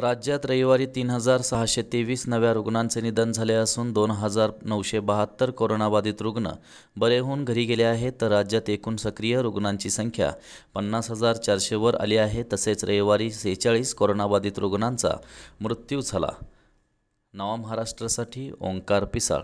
राज्यात रविवारी तीन हजार सहाशे तेवीस नव्या रुग्णांचे निधन झाले असून दोन हजार नऊशे बहात्तर कोरोनाबाधित रुग्ण बरे होऊन घरी गेले आहेत तर राज्यात एकूण सक्रिय रुग्णांची संख्या पन्नास हजार चारशेवर आली आहे तसेच रविवारी सेहेचाळीस कोरोनाबाधित रुग्णांचा मृत्यू झाला नवा महाराष्ट्रासाठी ओंकार पिसाळ